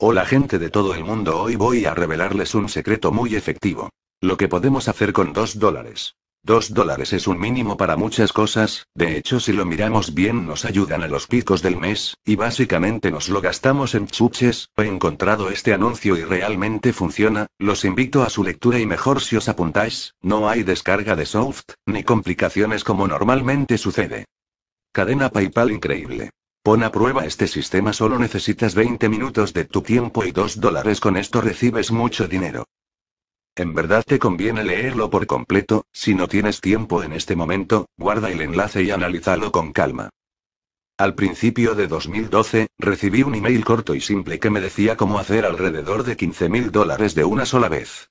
Hola gente de todo el mundo, hoy voy a revelarles un secreto muy efectivo. Lo que podemos hacer con 2 dólares. 2 dólares es un mínimo para muchas cosas, de hecho si lo miramos bien nos ayudan a los picos del mes, y básicamente nos lo gastamos en chuches, he encontrado este anuncio y realmente funciona, los invito a su lectura y mejor si os apuntáis, no hay descarga de soft, ni complicaciones como normalmente sucede. Cadena PayPal increíble. Pon a prueba este sistema solo necesitas 20 minutos de tu tiempo y 2 dólares con esto recibes mucho dinero. En verdad te conviene leerlo por completo, si no tienes tiempo en este momento, guarda el enlace y analízalo con calma. Al principio de 2012, recibí un email corto y simple que me decía cómo hacer alrededor de 15 mil dólares de una sola vez.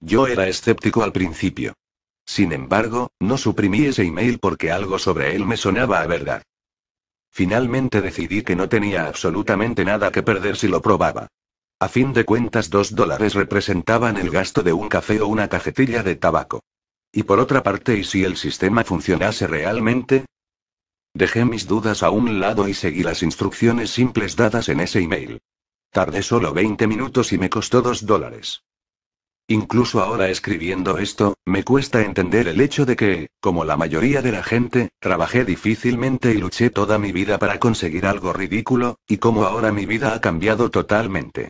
Yo era escéptico al principio. Sin embargo, no suprimí ese email porque algo sobre él me sonaba a verdad. Finalmente decidí que no tenía absolutamente nada que perder si lo probaba. A fin de cuentas, dos dólares representaban el gasto de un café o una cajetilla de tabaco. Y por otra parte, ¿y si el sistema funcionase realmente? Dejé mis dudas a un lado y seguí las instrucciones simples dadas en ese email. Tardé solo 20 minutos y me costó dos dólares. Incluso ahora escribiendo esto, me cuesta entender el hecho de que, como la mayoría de la gente, trabajé difícilmente y luché toda mi vida para conseguir algo ridículo, y cómo ahora mi vida ha cambiado totalmente.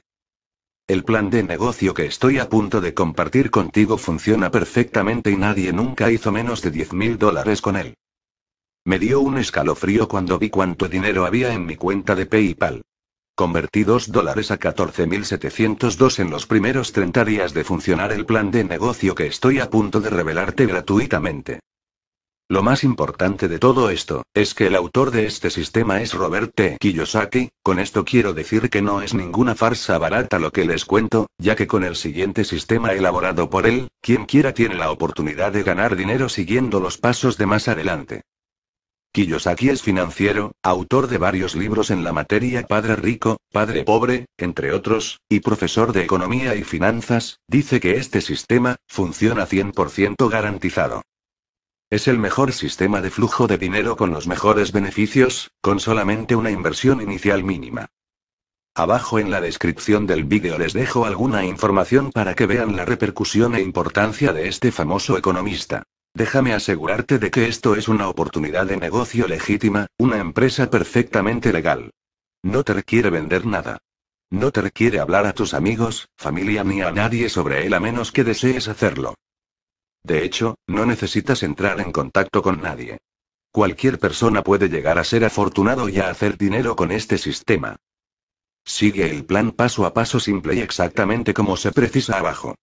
El plan de negocio que estoy a punto de compartir contigo funciona perfectamente y nadie nunca hizo menos de 10 mil dólares con él. Me dio un escalofrío cuando vi cuánto dinero había en mi cuenta de PayPal. Convertí 2 dólares a 14.702 en los primeros 30 días de funcionar el plan de negocio que estoy a punto de revelarte gratuitamente. Lo más importante de todo esto, es que el autor de este sistema es Robert T. Kiyosaki, con esto quiero decir que no es ninguna farsa barata lo que les cuento, ya que con el siguiente sistema elaborado por él, quien quiera tiene la oportunidad de ganar dinero siguiendo los pasos de más adelante. Kiyosaki es financiero, autor de varios libros en la materia Padre Rico, Padre Pobre, entre otros, y profesor de economía y finanzas, dice que este sistema, funciona 100% garantizado. Es el mejor sistema de flujo de dinero con los mejores beneficios, con solamente una inversión inicial mínima. Abajo en la descripción del vídeo les dejo alguna información para que vean la repercusión e importancia de este famoso economista. Déjame asegurarte de que esto es una oportunidad de negocio legítima, una empresa perfectamente legal. No te requiere vender nada. No te requiere hablar a tus amigos, familia ni a nadie sobre él a menos que desees hacerlo. De hecho, no necesitas entrar en contacto con nadie. Cualquier persona puede llegar a ser afortunado y a hacer dinero con este sistema. Sigue el plan paso a paso simple y exactamente como se precisa abajo.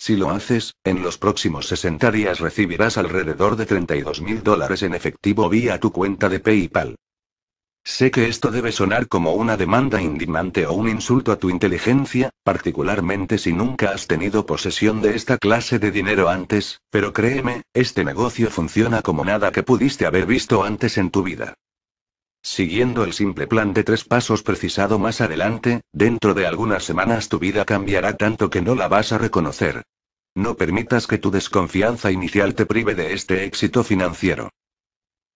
Si lo haces, en los próximos 60 días recibirás alrededor de 32 mil dólares en efectivo vía tu cuenta de PayPal. Sé que esto debe sonar como una demanda indignante o un insulto a tu inteligencia, particularmente si nunca has tenido posesión de esta clase de dinero antes, pero créeme, este negocio funciona como nada que pudiste haber visto antes en tu vida. Siguiendo el simple plan de tres pasos precisado más adelante, dentro de algunas semanas tu vida cambiará tanto que no la vas a reconocer. No permitas que tu desconfianza inicial te prive de este éxito financiero.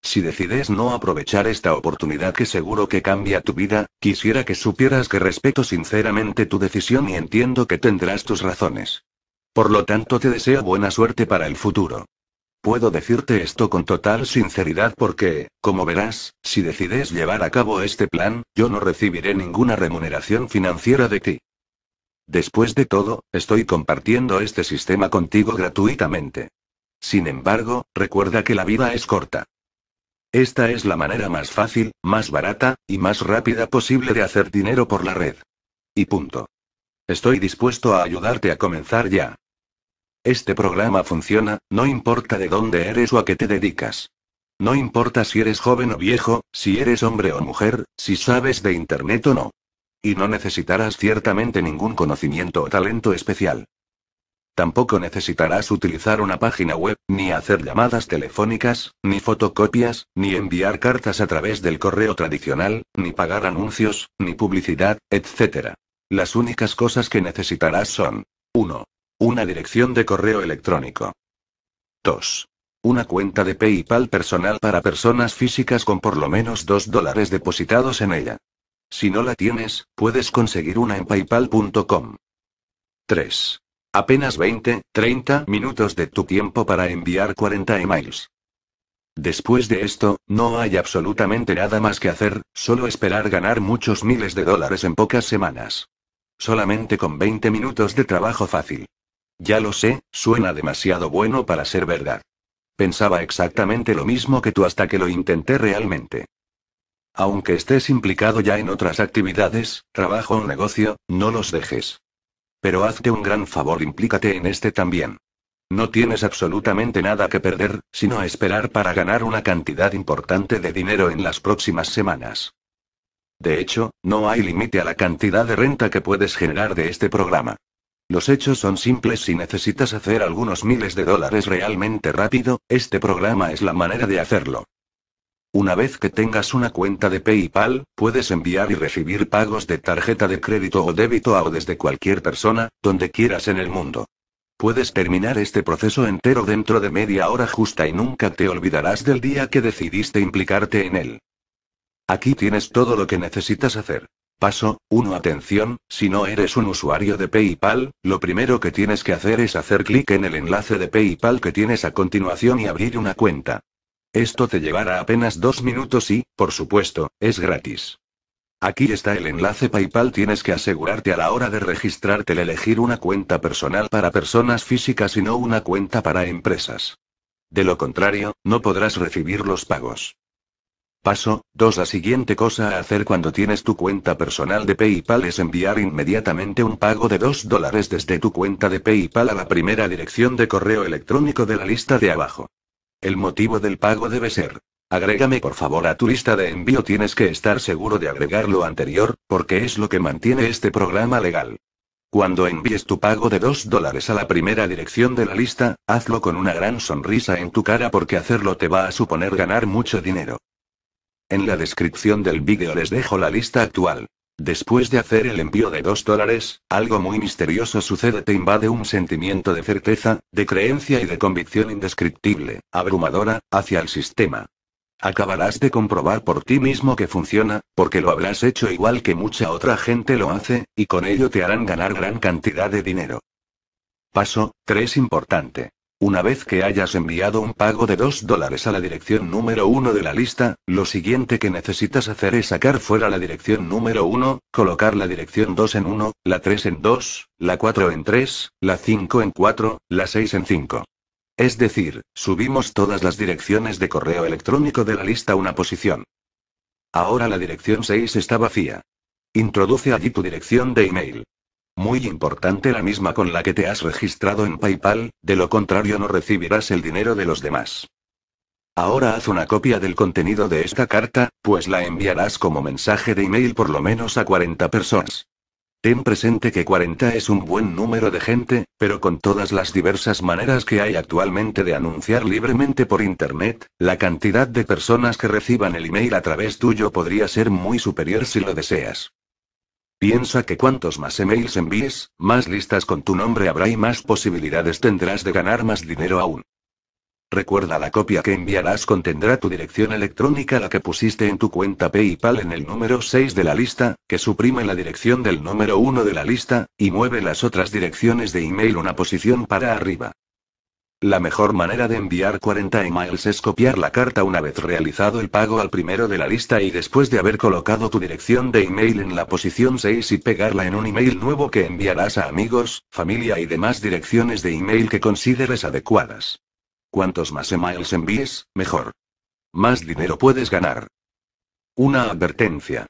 Si decides no aprovechar esta oportunidad que seguro que cambia tu vida, quisiera que supieras que respeto sinceramente tu decisión y entiendo que tendrás tus razones. Por lo tanto, te deseo buena suerte para el futuro. Puedo decirte esto con total sinceridad porque, como verás, si decides llevar a cabo este plan, yo no recibiré ninguna remuneración financiera de ti. Después de todo, estoy compartiendo este sistema contigo gratuitamente. Sin embargo, recuerda que la vida es corta. Esta es la manera más fácil, más barata, y más rápida posible de hacer dinero por la red. Y punto. Estoy dispuesto a ayudarte a comenzar ya. Este programa funciona, no importa de dónde eres o a qué te dedicas. No importa si eres joven o viejo, si eres hombre o mujer, si sabes de Internet o no. Y no necesitarás ciertamente ningún conocimiento o talento especial. Tampoco necesitarás utilizar una página web, ni hacer llamadas telefónicas, ni fotocopias, ni enviar cartas a través del correo tradicional, ni pagar anuncios, ni publicidad, etc. Las únicas cosas que necesitarás son 1. Una dirección de correo electrónico. 2. Una cuenta de PayPal personal para personas físicas con por lo menos 2 dólares depositados en ella. Si no la tienes, puedes conseguir una en paypal.com. 3. Apenas 20, 30 minutos de tu tiempo para enviar 40 emails. Después de esto, no hay absolutamente nada más que hacer, solo esperar ganar muchos miles de dólares en pocas semanas. Solamente con 20 minutos de trabajo fácil. Ya lo sé, suena demasiado bueno para ser verdad. Pensaba exactamente lo mismo que tú hasta que lo intenté realmente. Aunque estés implicado ya en otras actividades, trabajo o negocio, no los dejes. Pero hazte un gran favor, implícate en este también. No tienes absolutamente nada que perder, sino esperar para ganar una cantidad importante de dinero en las próximas semanas. De hecho, no hay límite a la cantidad de renta que puedes generar de este programa. Los hechos son simples si necesitas hacer algunos miles de dólares realmente rápido, este programa es la manera de hacerlo. Una vez que tengas una cuenta de PayPal, puedes enviar y recibir pagos de tarjeta de crédito o débito a o desde cualquier persona, donde quieras en el mundo. Puedes terminar este proceso entero dentro de media hora justa y nunca te olvidarás del día que decidiste implicarte en él. Aquí tienes todo lo que necesitas hacer. Paso 1 Atención, si no eres un usuario de PayPal, lo primero que tienes que hacer es hacer clic en el enlace de PayPal que tienes a continuación y abrir una cuenta. Esto te llevará apenas dos minutos y, por supuesto, es gratis. Aquí está el enlace PayPal tienes que asegurarte a la hora de registrarte el elegir una cuenta personal para personas físicas y no una cuenta para empresas. De lo contrario, no podrás recibir los pagos. Paso 2. La siguiente cosa a hacer cuando tienes tu cuenta personal de PayPal es enviar inmediatamente un pago de 2 dólares desde tu cuenta de PayPal a la primera dirección de correo electrónico de la lista de abajo. El motivo del pago debe ser. Agrégame por favor a tu lista de envío. Tienes que estar seguro de agregar lo anterior, porque es lo que mantiene este programa legal. Cuando envíes tu pago de 2 dólares a la primera dirección de la lista, hazlo con una gran sonrisa en tu cara porque hacerlo te va a suponer ganar mucho dinero. En la descripción del vídeo les dejo la lista actual. Después de hacer el envío de 2 dólares, algo muy misterioso sucede, te invade un sentimiento de certeza, de creencia y de convicción indescriptible, abrumadora, hacia el sistema. Acabarás de comprobar por ti mismo que funciona, porque lo habrás hecho igual que mucha otra gente lo hace, y con ello te harán ganar gran cantidad de dinero. Paso 3 importante. Una vez que hayas enviado un pago de 2 dólares a la dirección número 1 de la lista, lo siguiente que necesitas hacer es sacar fuera la dirección número 1, colocar la dirección 2 en 1, la 3 en 2, la 4 en 3, la 5 en 4, la 6 en 5. Es decir, subimos todas las direcciones de correo electrónico de la lista una posición. Ahora la dirección 6 está vacía. Introduce allí tu dirección de email. Muy importante la misma con la que te has registrado en PayPal, de lo contrario no recibirás el dinero de los demás. Ahora haz una copia del contenido de esta carta, pues la enviarás como mensaje de email por lo menos a 40 personas. Ten presente que 40 es un buen número de gente, pero con todas las diversas maneras que hay actualmente de anunciar libremente por Internet, la cantidad de personas que reciban el email a través tuyo podría ser muy superior si lo deseas. Piensa que cuantos más emails envíes, más listas con tu nombre habrá y más posibilidades tendrás de ganar más dinero aún. Recuerda la copia que enviarás contendrá tu dirección electrónica la que pusiste en tu cuenta PayPal en el número 6 de la lista, que suprime la dirección del número 1 de la lista, y mueve las otras direcciones de email una posición para arriba. La mejor manera de enviar 40 emails es copiar la carta una vez realizado el pago al primero de la lista y después de haber colocado tu dirección de email en la posición 6 y pegarla en un email nuevo que enviarás a amigos, familia y demás direcciones de email que consideres adecuadas. Cuantos más emails envíes, mejor. Más dinero puedes ganar. Una advertencia.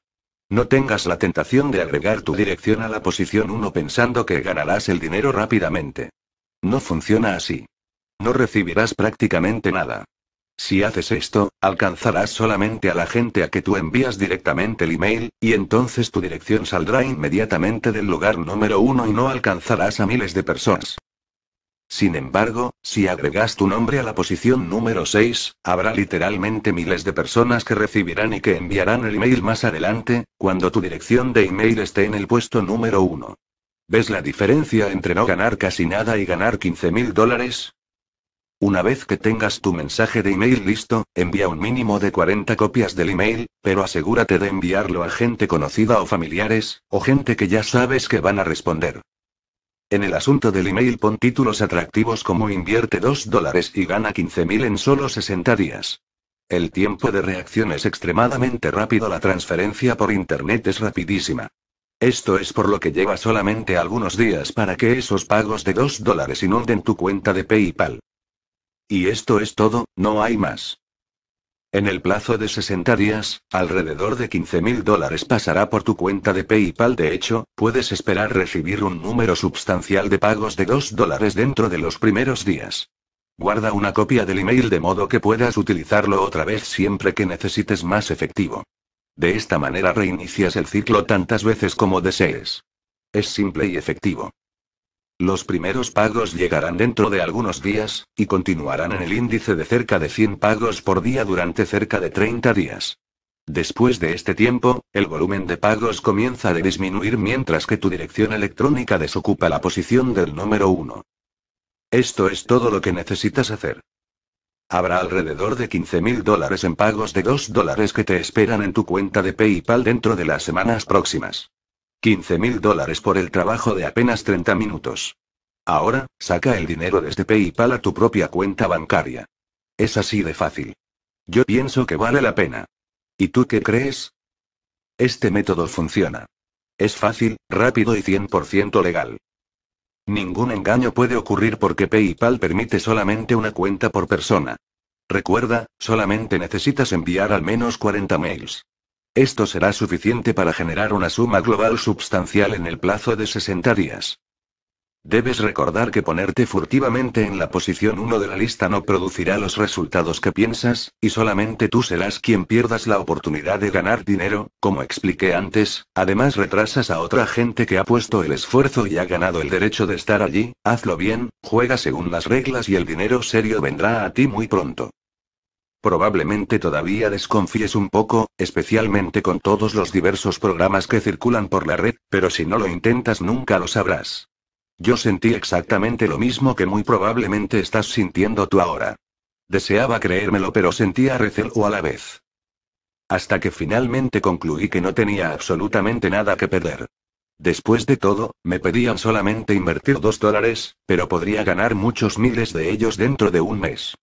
No tengas la tentación de agregar tu dirección a la posición 1 pensando que ganarás el dinero rápidamente. No funciona así. No recibirás prácticamente nada. Si haces esto, alcanzarás solamente a la gente a que tú envías directamente el email, y entonces tu dirección saldrá inmediatamente del lugar número uno y no alcanzarás a miles de personas. Sin embargo, si agregas tu nombre a la posición número 6, habrá literalmente miles de personas que recibirán y que enviarán el email más adelante, cuando tu dirección de email esté en el puesto número 1. ¿Ves la diferencia entre no ganar casi nada y ganar 15 mil dólares? Una vez que tengas tu mensaje de email listo, envía un mínimo de 40 copias del email, pero asegúrate de enviarlo a gente conocida o familiares, o gente que ya sabes que van a responder. En el asunto del email pon títulos atractivos como invierte 2 dólares y gana 15.000 en solo 60 días. El tiempo de reacción es extremadamente rápido, la transferencia por Internet es rapidísima. Esto es por lo que lleva solamente algunos días para que esos pagos de 2 dólares inunden tu cuenta de PayPal. Y esto es todo, no hay más. En el plazo de 60 días, alrededor de 15 mil dólares pasará por tu cuenta de PayPal. De hecho, puedes esperar recibir un número substancial de pagos de 2 dólares dentro de los primeros días. Guarda una copia del email de modo que puedas utilizarlo otra vez siempre que necesites más efectivo. De esta manera reinicias el ciclo tantas veces como desees. Es simple y efectivo. Los primeros pagos llegarán dentro de algunos días, y continuarán en el índice de cerca de 100 pagos por día durante cerca de 30 días. Después de este tiempo, el volumen de pagos comienza a disminuir mientras que tu dirección electrónica desocupa la posición del número 1. Esto es todo lo que necesitas hacer. Habrá alrededor de 15 mil dólares en pagos de 2 dólares que te esperan en tu cuenta de PayPal dentro de las semanas próximas. 15 mil dólares por el trabajo de apenas 30 minutos. Ahora, saca el dinero desde PayPal a tu propia cuenta bancaria. Es así de fácil. Yo pienso que vale la pena. ¿Y tú qué crees? Este método funciona. Es fácil, rápido y 100% legal. Ningún engaño puede ocurrir porque PayPal permite solamente una cuenta por persona. Recuerda, solamente necesitas enviar al menos 40 mails. Esto será suficiente para generar una suma global sustancial en el plazo de 60 días. Debes recordar que ponerte furtivamente en la posición 1 de la lista no producirá los resultados que piensas, y solamente tú serás quien pierdas la oportunidad de ganar dinero, como expliqué antes, además retrasas a otra gente que ha puesto el esfuerzo y ha ganado el derecho de estar allí, hazlo bien, juega según las reglas y el dinero serio vendrá a ti muy pronto. Probablemente todavía desconfíes un poco, especialmente con todos los diversos programas que circulan por la red, pero si no lo intentas nunca lo sabrás. Yo sentí exactamente lo mismo que muy probablemente estás sintiendo tú ahora. Deseaba creérmelo pero sentía recelo a la vez. Hasta que finalmente concluí que no tenía absolutamente nada que perder. Después de todo, me pedían solamente invertir dos dólares, pero podría ganar muchos miles de ellos dentro de un mes.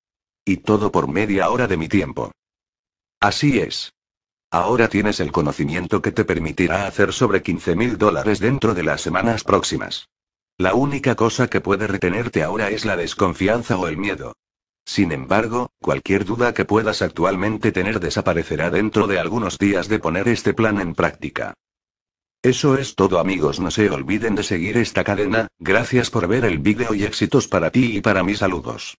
Y todo por media hora de mi tiempo. Así es. Ahora tienes el conocimiento que te permitirá hacer sobre 15 mil dólares dentro de las semanas próximas. La única cosa que puede retenerte ahora es la desconfianza o el miedo. Sin embargo, cualquier duda que puedas actualmente tener desaparecerá dentro de algunos días de poner este plan en práctica. Eso es todo amigos, no se olviden de seguir esta cadena, gracias por ver el vídeo y éxitos para ti y para mis saludos.